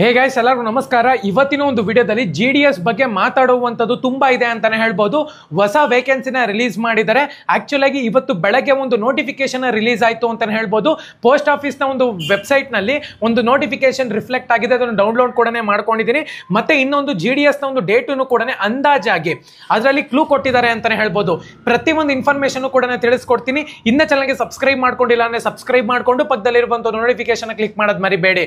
hey guys ಎಲ್ಲರಿಗೂ ನಮಸ್ಕಾರ ಇವತ್ತಿನ ಒಂದು ವಿಡಿಯೋದಲ್ಲಿ ಜಿ ಡಿ ಎಸ್ ಬಗ್ಗೆ ಮಾತಾಡುವಂಥದ್ದು ತುಂಬ ಇದೆ ಅಂತಲೇ ಹೇಳ್ಬೋದು ಹೊಸ ವೇಕೆನ್ಸಿನ ರಿಲೀಸ್ ಮಾಡಿದ್ದಾರೆ ಆ್ಯಕ್ಚುಲಾಗಿ ಇವತ್ತು ಬೆಳಗ್ಗೆ ಒಂದು ನೋಟಿಫಿಕೇಶನ್ ರಿಲೀಸ್ ಆಯಿತು ಅಂತಲೇ ಹೇಳ್ಬೋದು ಪೋಸ್ಟ್ ಆಫೀಸ್ನ ಒಂದು ವೆಬ್ಸೈಟ್ನಲ್ಲಿ ಒಂದು ನೋಟಿಫಿಕೇಶನ್ ರಿಫ್ಲೆಕ್ಟ್ ಆಗಿದೆ ಅದನ್ನು ಡೌನ್ಲೋಡ್ ಕೂಡ ಮಾಡ್ಕೊಂಡಿದ್ದೀನಿ ಮತ್ತು ಇನ್ನೊಂದು ಜಿ ಡಿ ಎಸ್ನ ಒಂದು ಡೇಟನ್ನು ಕೂಡ ಅಂದಾಜಾಗಿ ಅದರಲ್ಲಿ ಕ್ಲೂ ಕೊಟ್ಟಿದ್ದಾರೆ ಅಂತಲೇ ಹೇಳ್ಬೋದು ಒಂದು ಇನ್ಫಾರ್ಮೇಷನ್ನು ಕೂಡ ತಿಳಿಸ್ಕೊಡ್ತೀನಿ ಇನ್ನೂ ಚೆನ್ನಾಗಿ ಸಬ್ಸ್ಕ್ರೈಬ್ ಮಾಡ್ಕೊಂಡಿಲ್ಲ ಅಂದರೆ ಸಬ್ಸ್ಕ್ರೈಬ್ ಮಾಡಿಕೊಂಡು ಪಕ್ಕದಲ್ಲಿರುವಂಥ ನೋಟಿಫಿಕೇಶನ್ ಕ್ಲಿಕ್ ಮಾಡೋದು ಮರಿಬೇಡಿ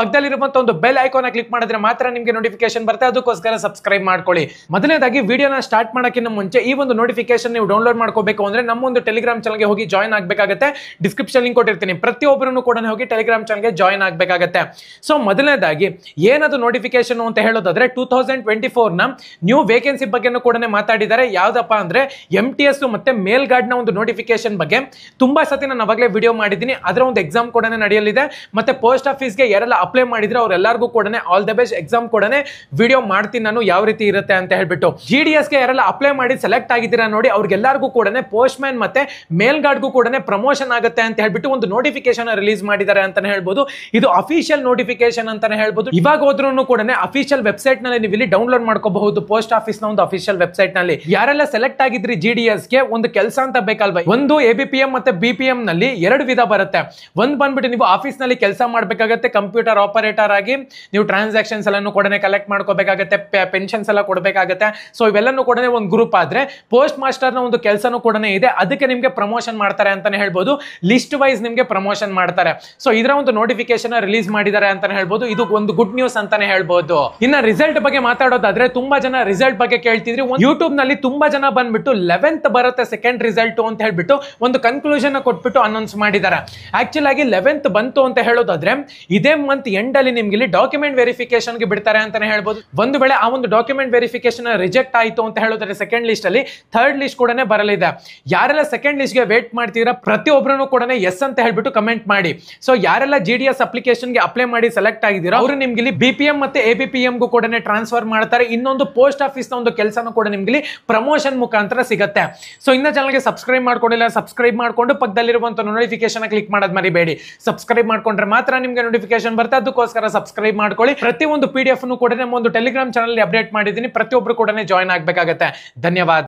ಪಕ್ಕದಲ್ಲಿರುವಂಥ ಒಂದು ಬೆಲ್ ಬೆಲ್ ಐಕಾನ್ ಕ್ಲಿಕ್ ಮಾಡಿದ್ರೆ ಮಾತ್ರ ನಿಮಗೆ ನೋಟಿಫಿಕೇಶನ್ ಬರುತ್ತೆ ಅದಕ್ಕೋಸ್ಕರ ಸಬ್ಸ್ಕ್ರೈಬ್ ಮಾಡ್ಕೊಳ್ಳಿ ಮೊದಲನೇದಾಗಿ ವಿಡಿಯೋನ ಸ್ಟಾರ್ಟ್ ಮಾಡೋಕ್ಕಿಂತ ಮುಂಚೆ ಈ ಒಂದು ನೋಟಿಫಿಕೇಶನ್ ನೀವು ಡೌನ್ಲೋಡ್ ಮಾಡ್ಕೋಬೇಕು ಅಂದ್ರೆ ನಮ್ಮ ಒಂದು ಟೆಲಿಗ್ರಾಮ್ ಚಾನಲ್ಗೆ ಹೋಗಿ ಜಾಯಿನ್ ಆಗಬೇಕಾಗುತ್ತೆ ಡಿಸ್ಕ್ರಿಪ್ಷನ್ ಲಿಂಕ್ ಕೊಟ್ಟಿರ್ತೀನಿ ಪ್ರತಿಯೊಬ್ಬರೂ ಕೂಡ ಹೋಗಿ ಟೆಲಿಗ್ರಾಮ್ ಚಾನಲ್ಗೆ ಜಾಯ್ನ್ ಆಗಬೇಕಾಗುತ್ತೆ ಸೊ ಮೊದಲನೇದಾಗಿ ಏನದು ನೋಟಿಫಿಕೇಶನ್ ಅಂತ ಹೇಳೋದಾದ್ರೆ ಟೂ ತೌಸಂಡ್ ಟ್ವೆಂಟಿ ಫೋರ್ನ ನ್ಯೂ ವೇಕೆನ್ಸಿ ಬಗ್ಗೆನೂ ಕೂಡ ಮಾತಾಡಿದ್ದಾರೆ ಯಾವ್ದಪ್ಪ ಅಂದ್ರೆ ಎಂ ಟಿ ಎಸ್ ಮತ್ತೆ ಮೇಲ್ ಗಾರ್ಡ್ನ ಒಂದು ನೋಟಿಫಿಕೇಶನ್ ಬಗ್ಗೆ ತುಂಬಾ ಸತಿ ನಾನು ಅವಾಗಲೇ ವಿಡಿಯೋ ಮಾಡಿದ್ದೀನಿ ಅದರ ಒಂದು ಎಕ್ಸಾಮ್ ಕೂಡ ನಡೆಯಲಿದೆ ಮತ್ತೆ ಪೋಸ್ಟ್ ಆಫೀಸ್ಗೆ ಯಾರೆಲ್ಲ ಅಪ್ಲೈ ಮಾಡಿದ್ರೆ ಅವರೆಲ್ಲರೂ ಎಲ್ಲರಿಗೂ ಕೂಡ ಆಲ್ ದ ಬೆಸ್ಟ್ ಎಕ್ಸಾಮ್ ಕೂಡ ವಿಡಿಯೋ ಮಾಡ್ತೀನಿ ನಾನು ಯಾವ ರೀತಿ ಇರುತ್ತೆ ಅಂತ ಹೇಳ್ಬಿಟ್ಟು ಜಿ ಡಿ ಎಸ್ಗೆ ಯಾರೆಲ್ಲ ಅಪ್ಲೈ ಮಾಡಿ ಸೆಲೆಕ್ಟ್ ಆಗಿದ್ದೀರಾ ನೋಡಿ ಅವ್ರಿಗೆಲ್ಲರಿಗೂ ಕೂಡ ಪೋಸ್ಟ್ ಮ್ಯಾನ್ ಮತ್ತೆ ಮೇಲ್ಗಾರ್ಡ್ಗೂ ಗಾರ್ಡ್ಗೂ ಕೂಡ ಪ್ರಮೋಷನ್ ಆಗುತ್ತೆ ಅಂತ ಹೇಳ್ಬಿಟ್ಟು ಒಂದು ನೋಟಿಫಿಕೇಶನ್ ರಿಲೀಸ್ ಮಾಡಿದ್ದಾರೆ ಅಂತಾನೆ ಹೇಳ್ಬೋದು ಇದು ಅಫಿಷಿಯಲ್ ನೋಟಿಫಿಕೇಶನ್ ಅಂತಾನೆ ಹೇಳ್ಬೋದು ಇವಾಗ ಹೋದ್ರೂ ಕೂಡ ಅಫಿಷಿಯಲ್ ವೆಬ್ಸೈಟ್ ನಲ್ಲಿ ನೀವು ಇಲ್ಲಿ ಡೌನ್ಲೋಡ್ ಮಾಡ್ಕೋಬಹುದು ಪೋಸ್ಟ್ ಆಫೀಸ್ ನ ಒಂದು ಅಫಿಷಿಯಲ್ ವೆಬ್ಸೈಟ್ ನಲ್ಲಿ ಯಾರೆಲ್ಲ ಸೆಲೆಕ್ಟ್ ಆಗಿದ್ರಿ ಜಿ ಡಿ ಎಸ್ ಗೆ ಒಂದು ಕೆಲಸ ಅಂತ ಬೇಕಲ್ವಾ ಒಂದು ಎ ಬಿ ಪಿ ಎಂ ಮತ್ತೆ ಬಿ ಪಿ ಎಂ ನಲ್ಲಿ ಎರಡು ವಿಧ ಬರುತ್ತೆ ಒಂದು ಬಂದ್ಬಿಟ್ಟು ನೀವು ಆಫೀಸ್ ನಲ್ಲಿ ಕೆಲಸ ಮಾಡಬೇಕಾಗತ್ತೆ ಕಂಪ್ಯೂಟರ್ ಆಪರೇಟರ್ ಆಗಿ ನೀವು ಟ್ರಾನ್ಸಾಕ್ಷನ್ಸ್ ಎಲ್ಲ ಕೂಡ ಕಲೆಕ್ಟ್ ಮಾಡ್ಕೋಬೇಕಾಗತ್ತೆ ಪೆನ್ಷನ್ಸ್ ಎಲ್ಲ ಕೊಡಬೇಕಾಗತ್ತೆ ಸೊ ಇವೆಲ್ಲನೂ ಕೂಡ ಒಂದು ಗ್ರೂಪ್ ಆದ್ರೆ ಪೋಸ್ಟ್ ಮಾಸ್ಟರ್ನ ಒಂದು ಕೆಲಸನೂ ಕೂಡ ಇದೆ ಅದಕ್ಕೆ ನಿಮಗೆ ಪ್ರಮೋಷನ್ ಮಾಡ್ತಾರೆ ಅಂತಾನೆ ಹೇಳ್ಬೋದು ಲಿಸ್ಟ್ ವೈಸ್ ನಿಮಗೆ ಪ್ರಮೋಷನ್ ಮಾಡ್ತಾರೆ ಸೊ ಇದರ ಒಂದು ನೋಟಿಫಿಕೇಶನ್ ರಿಲೀಸ್ ಮಾಡಿದ್ದಾರೆ ಅಂತಾನೆ ಹೇಳ್ಬೋದು ಇದು ಒಂದು ಗುಡ್ ನ್ಯೂಸ್ ಅಂತಾನೆ ಹೇಳ್ಬೋದು ಇನ್ನ ರಿಸಲ್ಟ್ ಬಗ್ಗೆ ಮಾತಾಡೋದಾದ್ರೆ ತುಂಬಾ ಜನ ರಿಸಲ್ಟ್ ಬಗ್ಗೆ ಕೇಳ್ತಿದ್ರಿ ಯೂಟ್ಯೂಬ್ ನಲ್ಲಿ ತುಂಬಾ ಜನ ಬಂದ್ಬಿಟ್ಟು ಲೆವೆಂತ್ ಬರುತ್ತೆ ಸೆಕೆಂಡ್ ರಿಸಲ್ಟ್ ಅಂತ ಹೇಳ್ಬಿಟ್ಟು ಒಂದು ಕನ್ಕ್ಲೂಷನ್ ಕೊಟ್ಬಿಟ್ಟು ಅನೌನ್ಸ್ ಮಾಡಿದ್ದಾರೆ ಆಕ್ಚುಲ್ ಆಗಿ ಲೆವೆಂತ್ ಬಂತು ಅಂತ ಹೇಳೋದಾದ್ರೆ ಇದೇ ಮಂತ್ ಎಂಡ್ ಅಲ್ಲಿ ನಿಮ್ಗೆ ಡಾಕ್ಯುಮೆಂಟ್ ವೆರಿಫಿಕೇಶನ್ ಗೆ ಬಿಡ್ತಾರೆ ಅಂತಾನೆ ಹೇಳ್ಬೋದು ಒಂದು ವೇಳೆ ಆ ಒಂದು ಡಾಕ್ಯುಮೆಂಟ್ ವೆರಿಫಿಕೇಶನ್ ರಿಜೆಕ್ಟ್ ಆಯಿತು ಅಂತ ಹೇಳೋದ್ರೆ ಸೆಕೆಂಡ್ ಲಿಸ್ಟ್ ಅಲ್ಲಿ ಥರ್ಡ್ ಲಿಸ್ಟ್ ಕೂಡ ಬರಲಿದೆ ಯಾರೆಲ್ಲ ಸೆಕೆಂಡ್ ಲಿಸ್ಟ್ ಗೆ ವೇಟ್ ಮಾಡ್ತೀರಾ ಪ್ರತಿಯೊಬ್ಬರೂ ಕೂಡ ಎಸ್ ಅಂತ ಹೇಳ್ಬಿಟ್ಟು ಕಮೆಂಟ್ ಮಾಡಿ ಸೊ ಯಾರೆಲ್ಲ ಜಿ ಡಿ ಎಸ್ ಅಪ್ಲಿಕೇಶನ್ ಗೆ ಅಪ್ಲೈ ಮಾಡಿ ಸೆಲೆಕ್ಟ್ ಆಗಿದ್ದೀರಾ ಅವರು ನಿಮ್ಗೆ ಇಲ್ಲಿ ಬಿ ಪಿ ಎಂ ಮತ್ತೆ ಎ ಬಿ ಪಿ ಕೂಡ ಟ್ರಾನ್ಸ್ಫರ್ ಮಾಡ್ತಾರೆ ಇನ್ನೊಂದು ಪೋಸ್ಟ್ ಆಫೀಸ್ ನ ಒಂದು ಕೆಲಸನೂ ಕೂಡ ನಿಮ್ಗೆ ಪ್ರಮೋಷನ್ ಮುಖಾಂತರ ಸಿಗುತ್ತೆ ಸೊ ಇನ್ನ ಚಾನಲ್ಗೆ ಸಬ್ಸ್ಕ್ರೈಬ್ ಮಾಡ್ಕೊಂಡಿಲ್ಲ ಸಬ್ಸ್ಕ್ರೈಬ್ ಮಾಡಿಕೊಂಡು ಪಕ್ಕದಲ್ಲಿರುವಂತ ನೋಟಿಫಿಕೇಶನ್ ಕ್ಲಿಕ್ ಮಾಡೋದು ಮರಿಬೇಡಿ ಸಬ್ಸ್ಕ್ರೈಬ್ ಮಾಡ್ಕೊಂಡ್ರೆ ಮಾತ್ರ ನಿಮ್ಗೆ ನೋಟಿಫಿಕೇಶನ್ ಬರುತ್ತೆ ಅದಕ್ಕೋಸ್ಕರ ಸಬ್ಸ್ಕ್ರೈಬ್ ಸಬ್ಸ್ಕ್ರೈಬ್ ಮಾಡ್ಕೊಳ್ಳಿ ಪ್ರತಿ ಒಂದು ಪಿ ಡಿ ಎಫ್ ಕೂಡ ನಮ್ಮ ಒಂದು ಟೆಲಿಗ್ರಾಮ್ ಚಾನಲ್ ಅಪ್ಡೇಟ್ ಮಾಡಿದ್ದೀನಿ ಪ್ರತಿಯೊಬ್ಬರು ಕೂಡ ಜಾಯ್ನ್ ಆಗಬೇಕಾಗತ್ತೆ ಧನ್ಯವಾದ